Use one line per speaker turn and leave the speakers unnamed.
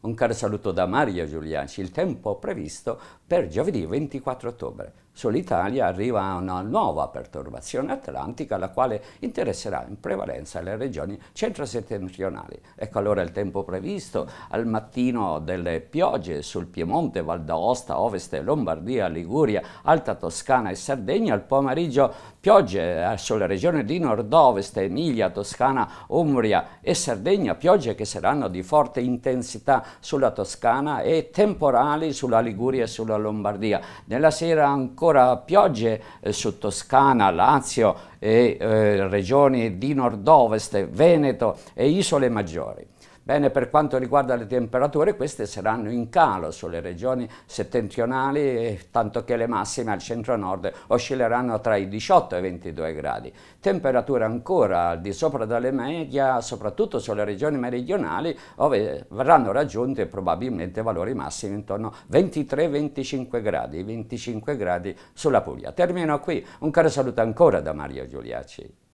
Un caro saluto da Mario Giuliani, il tempo previsto per giovedì 24 ottobre sull'Italia arriva una nuova perturbazione atlantica, la quale interesserà in prevalenza le regioni centro-settentrionali. Ecco allora il tempo previsto, al mattino delle piogge sul Piemonte, Val d'Aosta, Ovest, Lombardia, Liguria, Alta Toscana e Sardegna, al pomeriggio piogge eh, sulle regioni di nord-ovest, Emilia, Toscana, Umbria e Sardegna, piogge che saranno di forte intensità sulla Toscana e temporali sulla Liguria e sulla Lombardia. Nella sera ancora ancora piogge eh, su Toscana, Lazio e eh, regioni di nord-ovest, Veneto e isole maggiori. Bene, per quanto riguarda le temperature, queste saranno in calo sulle regioni settentrionali, tanto che le massime al centro-nord oscilleranno tra i 18 e i 22 gradi. Temperature ancora al di sopra delle media, soprattutto sulle regioni meridionali, dove verranno raggiunti probabilmente valori massimi intorno a 23-25 gradi, 25 gradi sulla Puglia. Termino qui, un caro saluto ancora da Mario Giuliaci.